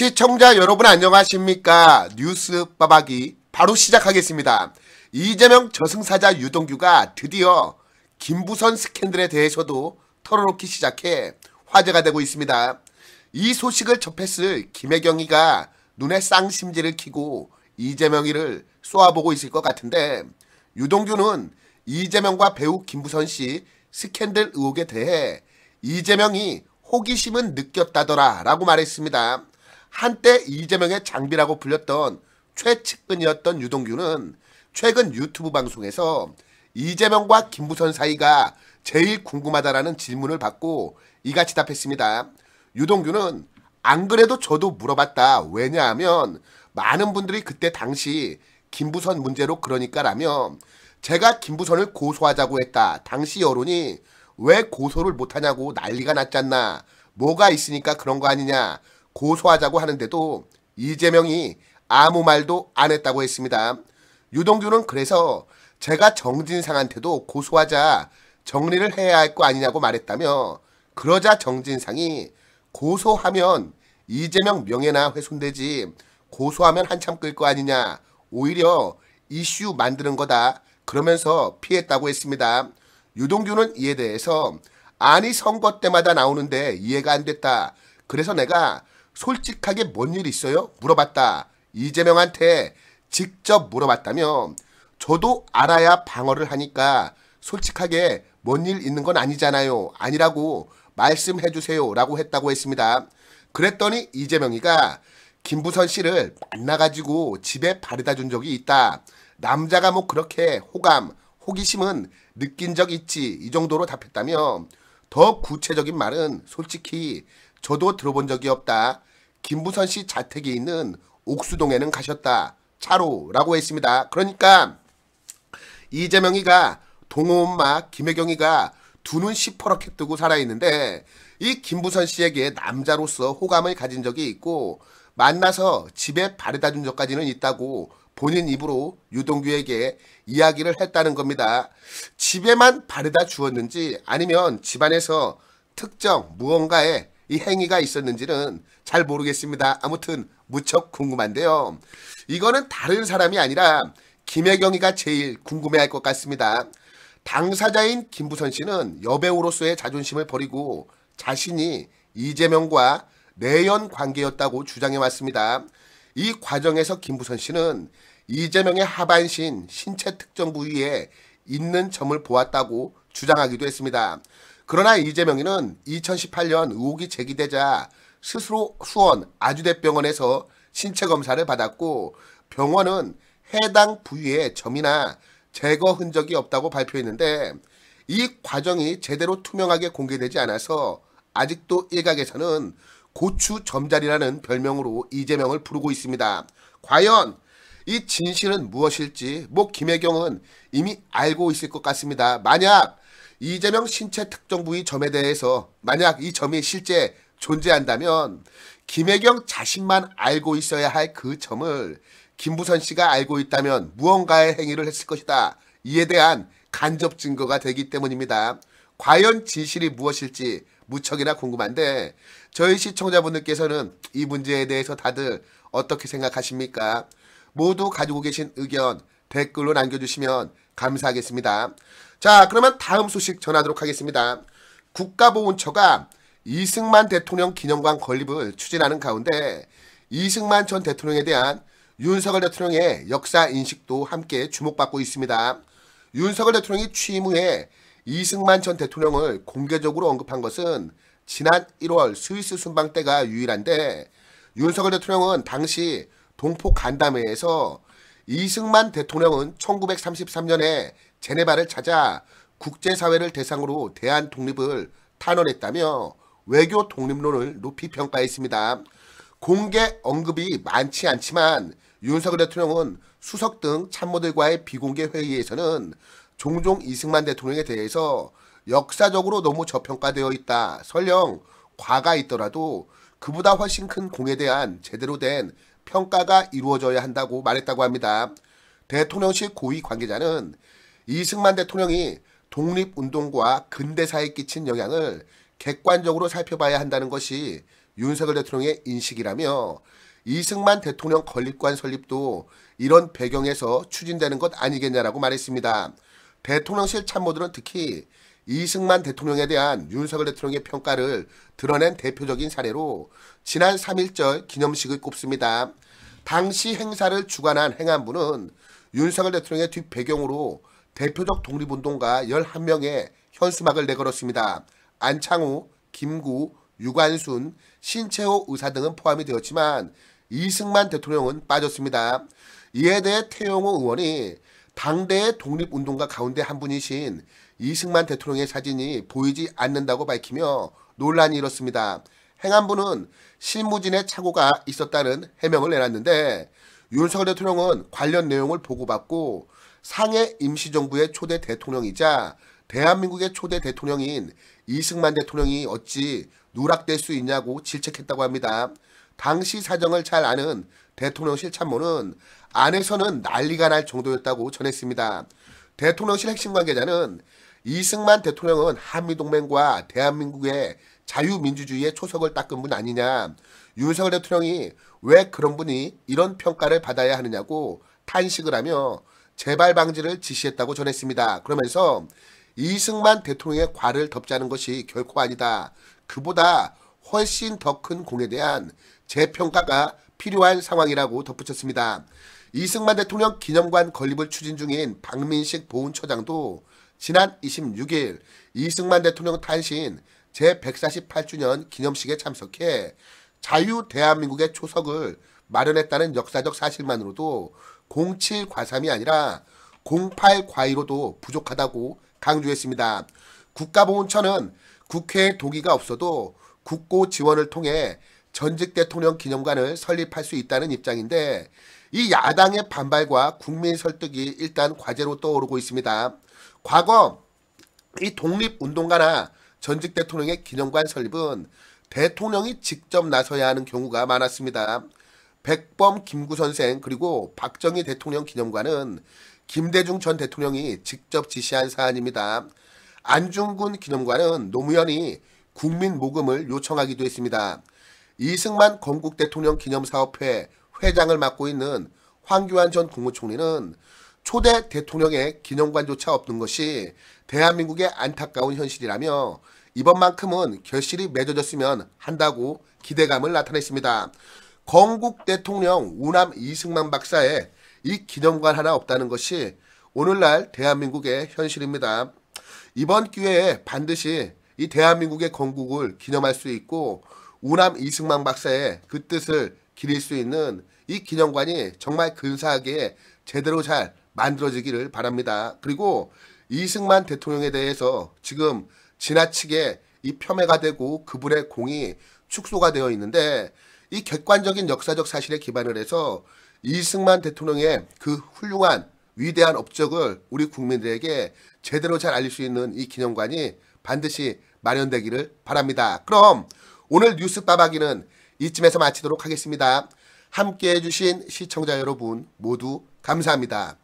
시청자 여러분 안녕하십니까 뉴스 빠박이 바로 시작하겠습니다. 이재명 저승사자 유동규가 드디어 김부선 스캔들에 대해서도 털어놓기 시작해 화제가 되고 있습니다. 이 소식을 접했을 김혜경이가 눈에 쌍심지를 키고 이재명이를 쏘아보고 있을 것 같은데 유동규는 이재명과 배우 김부선 씨 스캔들 의혹에 대해 이재명이 호기심은 느꼈다더라 라고 말했습니다. 한때 이재명의 장비라고 불렸던 최측근이었던 유동규는 최근 유튜브 방송에서 이재명과 김부선 사이가 제일 궁금하다라는 질문을 받고 이같이 답했습니다. 유동규는 안 그래도 저도 물어봤다. 왜냐하면 많은 분들이 그때 당시 김부선 문제로 그러니까라며 제가 김부선을 고소하자고 했다. 당시 여론이 왜 고소를 못하냐고 난리가 났잖나. 뭐가 있으니까 그런 거 아니냐. 고소하자고 하는데도 이재명이 아무 말도 안 했다고 했습니다. 유동규는 그래서 제가 정진상한테도 고소하자 정리를 해야 할 거 아니냐고 말했다며 그러자 정진상이 고소하면 이재명 명예나 훼손되지 고소하면 한참 끌 거 아니냐 오히려 이슈 만드는 거다 그러면서 피했다고 했습니다. 유동규는 이에 대해서 아니 선거 때마다 나오는데 이해가 안 됐다. 그래서 내가 솔직하게 뭔 일 있어요? 물어봤다. 이재명한테 직접 물어봤다면 저도 알아야 방어를 하니까 솔직하게 뭔 일 있는 건 아니잖아요. 아니라고 말씀해 주세요. 라고 했다고 했습니다. 그랬더니 이재명이가 김부선 씨를 만나가지고 집에 바래다 준 적이 있다. 남자가 뭐 그렇게 호감, 호기심은 느낀 적 있지. 이 정도로 답했다며 더 구체적인 말은 솔직히 저도 들어본 적이 없다. 김부선 씨 자택이 있는 옥수동에는 가셨다. 차로라고 했습니다. 그러니까 이재명이가 동호엄마 김혜경이가 두 눈 시퍼렇게 뜨고 살아있는데 이 김부선 씨에게 남자로서 호감을 가진 적이 있고 만나서 집에 바래다 준 적까지는 있다고 본인 입으로 유동규에게 이야기를 했다는 겁니다. 집에만 바래다 주었는지 아니면 집안에서 특정 무언가에 이 행위가 있었는지는 잘 모르겠습니다. 아무튼 무척 궁금한데요. 이거는 다른 사람이 아니라 김혜경이가 제일 궁금해할 것 같습니다. 당사자인 김부선 씨는 여배우로서의 자존심을 버리고 자신이 이재명과 내연 관계였다고 주장해왔습니다. 이 과정에서 김부선 씨는 이재명의 하반신 신체 특정 부위에 있는 점을 보았다고 주장하기도 했습니다. 그러나 이재명이는 2018년 의혹이 제기되자 스스로 수원 아주대병원에서 신체 검사를 받았고 병원은 해당 부위에 점이나 제거 흔적이 없다고 발표했는데 이 과정이 제대로 투명하게 공개되지 않아서 아직도 일각에서는 고추 점자리라는 별명으로 이재명을 부르고 있습니다. 과연 이 진실은 무엇일지 뭐 김혜경은 이미 알고 있을 것 같습니다. 만약 이재명 신체 특정 부위 점에 대해서 만약 이 점이 실제 존재한다면 김혜경 자신만 알고 있어야 할 그 점을 김부선 씨가 알고 있다면 무언가의 행위를 했을 것이다. 이에 대한 간접 증거가 되기 때문입니다. 과연 진실이 무엇일지 무척이나 궁금한데 저희 시청자분들께서는 이 문제에 대해서 다들 어떻게 생각하십니까? 모두 가지고 계신 의견 댓글로 남겨주시면 감사하겠습니다. 자, 그러면 다음 소식 전하도록 하겠습니다. 국가보훈처가 이승만 대통령 기념관 건립을 추진하는 가운데 이승만 전 대통령에 대한 윤석열 대통령의 역사 인식도 함께 주목받고 있습니다. 윤석열 대통령이 취임 후에 이승만 전 대통령을 공개적으로 언급한 것은 지난 1월 스위스 순방 때가 유일한데 윤석열 대통령은 당시 동포 간담회에서 이승만 대통령은 1933년에 제네바를 찾아 국제사회를 대상으로 대한 독립을 탄원했다며 외교 독립론을 높이 평가했습니다. 공개 언급이 많지 않지만 윤석열 대통령은 수석 등 참모들과의 비공개 회의에서는 종종 이승만 대통령에 대해서 역사적으로 너무 저평가되어 있다. 설령 과가 있더라도 그보다 훨씬 큰 공에 대한 제대로 된 평가가 이루어져야 한다고 말했다고 합니다. 대통령실 고위 관계자는 이승만 대통령이 독립운동과 근대사에 끼친 영향을 객관적으로 살펴봐야 한다는 것이 윤석열 대통령의 인식이라며 이승만 대통령 건립관 설립도 이런 배경에서 추진되는 것 아니겠냐라고 말했습니다. 대통령실 참모들은 특히 이승만 대통령에 대한 윤석열 대통령의 평가를 드러낸 대표적인 사례로 지난 3일절 기념식을 꼽습니다. 당시 행사를 주관한 행안부는 윤석열 대통령의 뒷배경으로 대표적 독립운동가 11명의 현수막을 내걸었습니다. 안창호, 김구, 유관순, 신채호 의사 등은 포함이 되었지만 이승만 대통령은 빠졌습니다. 이에 대해 태용호 의원이 당대의 독립운동가 가운데 한 분이신 이승만 대통령의 사진이 보이지 않는다고 밝히며 논란이 일었습니다. 행안부는 실무진의 착오가 있었다는 해명을 내놨는데 윤석열 대통령은 관련 내용을 보고받고 상해 임시정부의 초대 대통령이자 대한민국의 초대 대통령인 이승만 대통령이 어찌 누락될 수 있냐고 질책했다고 합니다. 당시 사정을 잘 아는 대통령실 참모는 안에서는 난리가 날 정도였다고 전했습니다. 대통령실 핵심 관계자는 이승만 대통령은 한미동맹과 대한민국의 자유민주주의의 초석을 닦은 분 아니냐. 윤석열 대통령이 왜 그런 분이 이런 평가를 받아야 하느냐고 탄식을 하며 재발 방지를 지시했다고 전했습니다. 그러면서 이승만 대통령의 과를 덮자는 것이 결코 아니다. 그보다 훨씬 더 큰 공에 대한 재평가가 필요한 상황이라고 덧붙였습니다. 이승만 대통령 기념관 건립을 추진 중인 박민식 보훈처장도 지난 26일 이승만 대통령 탄신 제148주년 기념식에 참석해 자유 대한민국의 초석을 마련했다는 역사적 사실만으로도 07과삼이 아니라 08과이로도 부족하다고 강조했습니다. 국가보훈처는 국회의 동의가 없어도 국고 지원을 통해 전직 대통령 기념관을 설립할 수 있다는 입장인데 이 야당의 반발과 국민 설득이 일단 과제로 떠오르고 있습니다. 과거 이 독립운동가나 전직 대통령의 기념관 설립은 대통령이 직접 나서야 하는 경우가 많았습니다. 백범 김구 선생 그리고 박정희 대통령 기념관은 김대중 전 대통령이 직접 지시한 사안입니다. 안중근 기념관은 노무현이 국민 모금을 요청하기도 했습니다. 이승만 건국 대통령 기념사업회 회장을 맡고 있는 황교안 전 국무총리는 초대 대통령의 기념관조차 없는 것이 대한민국의 안타까운 현실이라며 이번만큼은 결실이 맺어졌으면 한다고 기대감을 나타냈습니다. 건국 대통령 우남 이승만 박사의 이 기념관 하나 없다는 것이 오늘날 대한민국의 현실입니다. 이번 기회에 반드시 이 대한민국의 건국을 기념할 수 있고 우남 이승만 박사의 그 뜻을 기릴 수 있는 이 기념관이 정말 근사하게 제대로 잘 만들어지기를 바랍니다. 그리고 이승만 대통령에 대해서 지금 지나치게 이 폄훼가 되고 그분의 공이 축소가 되어 있는데 이 객관적인 역사적 사실에 기반을 해서 이승만 대통령의 그 훌륭한 위대한 업적을 우리 국민들에게 제대로 잘 알릴 수 있는 이 기념관이 반드시 마련되기를 바랍니다. 그럼 오늘 뉴스 빠박이는 이쯤에서 마치도록 하겠습니다. 함께해 주신 시청자 여러분 모두 감사합니다.